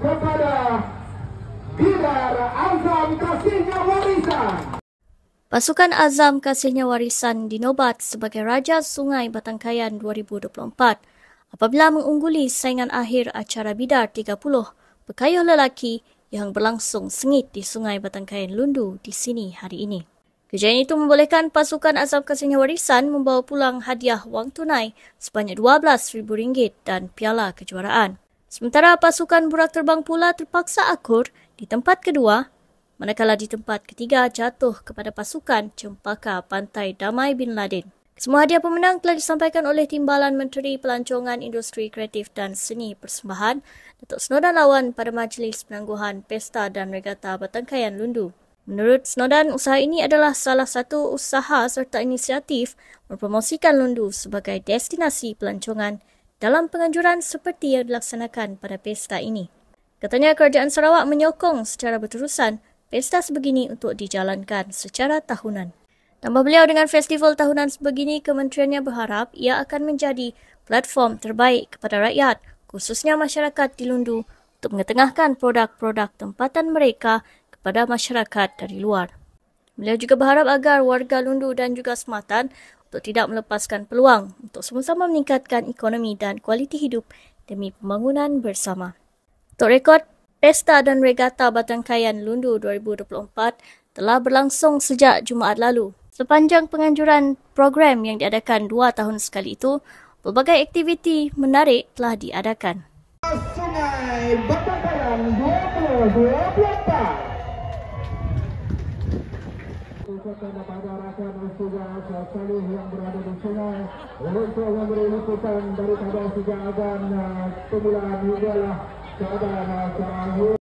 kepada Bidar Azam Kasihnya Warisan. Pasukan Azam Kasihnya Warisan dinobat sebagai Raja Sungai Batangkayan 2024 apabila mengungguli saingan akhir acara Bidar 30 Pekayuh Lelaki yang berlangsung sengit di Sungai Batangkayan Lundu di sini hari ini. Kejayaan itu membolehkan pasukan Azam Kasihnya Warisan membawa pulang hadiah wang tunai sebanyak RM12,000 dan piala kejuaraan. Sementara pasukan burak terbang pula terpaksa akur di tempat kedua, manakala di tempat ketiga jatuh kepada pasukan cempaka pantai Damai Bin Laden. Semua hadiah pemenang telah disampaikan oleh Timbalan Menteri Pelancongan Industri Kreatif dan Seni Persembahan Datuk Senodan Lawan pada Majlis Penangguhan Pesta dan Regata Bertengkaian Lundu. Menurut Senodan, usaha ini adalah salah satu usaha serta inisiatif mempromosikan Lundu sebagai destinasi pelancongan dalam penganjuran seperti yang dilaksanakan pada pesta ini. Katanya kerajaan Sarawak menyokong secara berterusan pesta sebegini untuk dijalankan secara tahunan. Tambah beliau dengan festival tahunan sebegini, kementeriannya berharap ia akan menjadi platform terbaik kepada rakyat, khususnya masyarakat di Lundu, untuk mengetengahkan produk-produk tempatan mereka kepada masyarakat dari luar. Beliau juga berharap agar warga Lundu dan juga Sematan untuk tidak melepaskan peluang untuk sama-sama meningkatkan ekonomi dan kualiti hidup demi pembangunan bersama. Untuk rekod, Pesta dan Regata Batangkayan Lundu 2024 telah berlangsung sejak Jumaat lalu. Sepanjang penganjuran program yang diadakan dua tahun sekali itu, pelbagai aktiviti menarik telah diadakan. Sungai Batangkayan 2024 diberikan kepada rakan Suga Azhar Salih yang berada di sungai untuk memberi liputan daripada Suga Azhar uh, pemulaan hinggalah keadaan uh, terakhir.